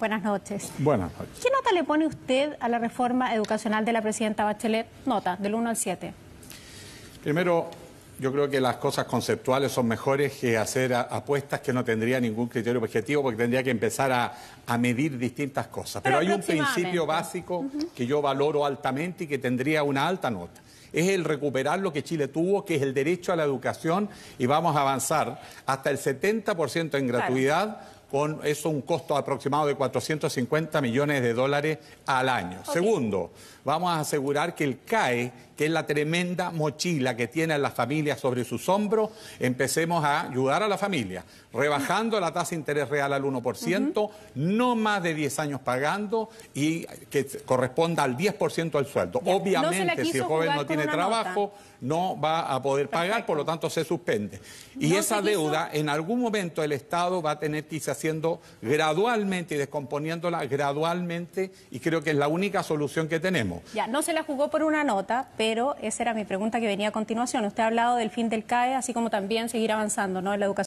Buenas noches. Buenas noches. ¿Qué nota le pone usted a la reforma educacional de la presidenta Bachelet? Nota, del 1 al 7. Primero, yo creo que las cosas conceptuales son mejores que hacer apuestas que no tendría ningún criterio objetivo porque tendría que empezar a, medir distintas cosas. Pero, hay un principio básico que yo valoro altamente y que tendría una alta nota. Es el recuperar lo que Chile tuvo, que es el derecho a la educación, y vamos a avanzar hasta el 70% en gratuidad con eso un costo aproximado de 450 millones de dólares al año. Segundo, vamos a asegurar que el CAE, que es la tremenda mochila que tienen las familias sobre sus hombros, empecemos a ayudar a la familia, rebajando la tasa de interés real al 1%, no más de 10 años pagando y que corresponda al 10% del sueldo. Obviamente, si el joven no tiene trabajo, no va a poder pagar, por lo tanto se suspende. Y esa deuda, en algún momento el Estado va a tener quizás haciendo gradualmente y descomponiéndola gradualmente y creo que es la única solución que tenemos. Ya, no se la jugó por una nota, pero esa era mi pregunta que venía a continuación. Usted ha hablado del fin del CAE, así como también seguir avanzando ¿no? en la educación.